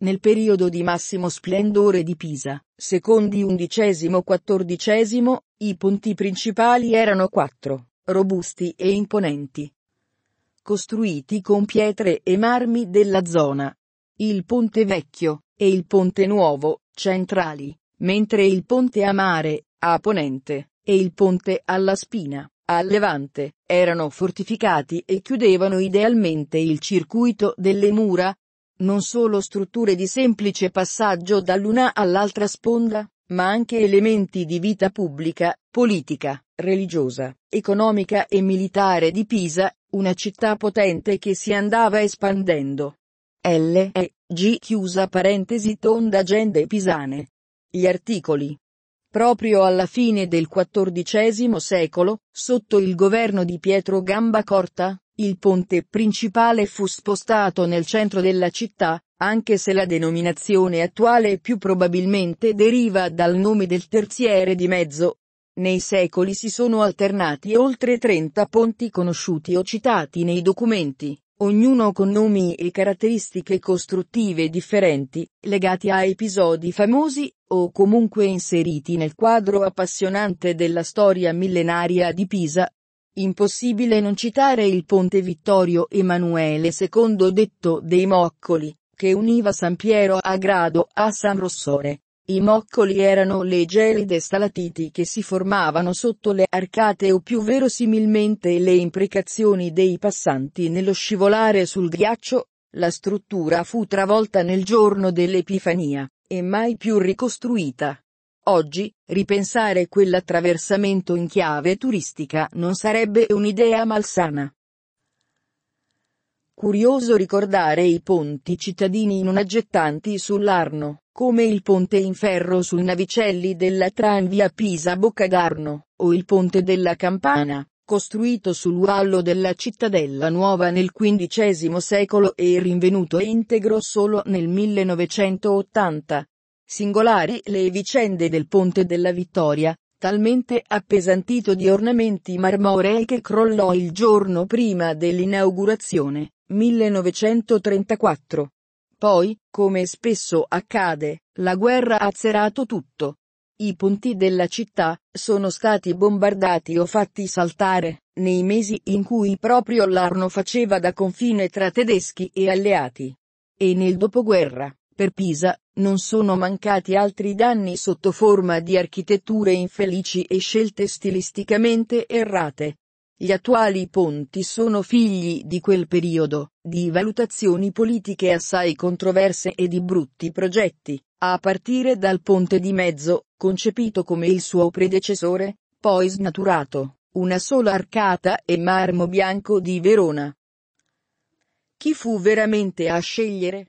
nel periodo di massimo splendore di Pisa, secondi XI-XIV, i ponti principali erano quattro, robusti e imponenti. Costruiti con pietre e marmi della zona. Il ponte vecchio e il ponte nuovo, centrali, mentre il ponte a mare, a ponente, e il ponte alla spina, a levante, erano fortificati e chiudevano idealmente il circuito delle mura, non solo strutture di semplice passaggio dall'una all'altra sponda, ma anche elementi di vita pubblica, politica, religiosa, economica e militare di Pisa, una città potente che si andava espandendo. L. E. G. Chiusa parentesi tonda agende pisane. Gli articoli. Proprio alla fine del XIV secolo, sotto il governo di Pietro Gambacorta, il ponte principale fu spostato nel centro della città, anche se la denominazione attuale più probabilmente deriva dal nome del terziere di mezzo. Nei secoli si sono alternati oltre 30 ponti conosciuti o citati nei documenti, ognuno con nomi e caratteristiche costruttive differenti, legati a episodi famosi, o comunque inseriti nel quadro appassionante della storia millenaria di Pisa, Impossibile non citare il ponte Vittorio Emanuele II detto dei Moccoli, che univa San Piero a Grado a San Rossore. I moccoli erano le gelide stalatiti che si formavano sotto le arcate o più verosimilmente le imprecazioni dei passanti nello scivolare sul ghiaccio, la struttura fu travolta nel giorno dell'Epifania, e mai più ricostruita. Oggi, ripensare quell'attraversamento in chiave turistica non sarebbe un'idea malsana. Curioso ricordare i ponti cittadini non aggettanti sull'Arno, come il ponte in ferro sul navicelli della tranvia Pisa-Bocca d'Arno, o il ponte della Campana, costruito sul wallo della cittadella nuova nel XV secolo e rinvenuto integro solo nel 1980, Singolari le vicende del Ponte della Vittoria, talmente appesantito di ornamenti marmorei che crollò il giorno prima dell'inaugurazione, 1934. Poi, come spesso accade, la guerra ha azzerato tutto. I ponti della città sono stati bombardati o fatti saltare, nei mesi in cui proprio l'Arno faceva da confine tra tedeschi e alleati. E nel dopoguerra, per Pisa, non sono mancati altri danni sotto forma di architetture infelici e scelte stilisticamente errate. Gli attuali ponti sono figli di quel periodo, di valutazioni politiche assai controverse e di brutti progetti, a partire dal ponte di mezzo, concepito come il suo predecessore, poi snaturato, una sola arcata e marmo bianco di Verona. Chi fu veramente a scegliere?